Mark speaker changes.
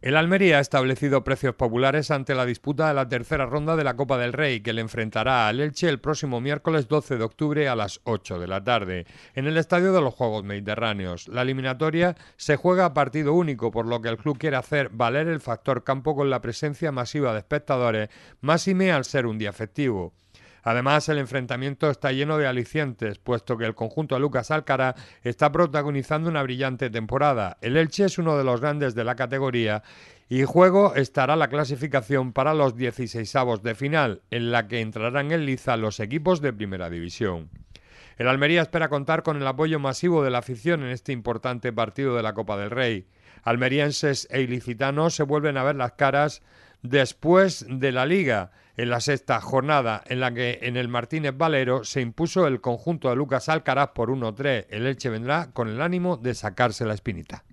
Speaker 1: El Almería ha establecido precios populares ante la disputa de la tercera ronda de la Copa del Rey, que le enfrentará al Elche el próximo miércoles 12 de octubre a las 8 de la tarde, en el Estadio de los Juegos Mediterráneos. La eliminatoria se juega a partido único, por lo que el club quiere hacer valer el factor campo con la presencia masiva de espectadores, máxime al ser un día efectivo. Además, el enfrentamiento está lleno de alicientes, puesto que el conjunto de Lucas Alcaraz está protagonizando una brillante temporada. El Elche es uno de los grandes de la categoría y juego estará la clasificación para los 16avos de final, en la que entrarán en liza los equipos de Primera División. El Almería espera contar con el apoyo masivo de la afición en este importante partido de la Copa del Rey. Almerienses e ilicitanos se vuelven a ver las caras después de la liga en la sexta jornada en la que en el Martínez Valero se impuso el conjunto de Lucas Alcaraz por 1-3. El Elche vendrá con el ánimo de sacarse la espinita.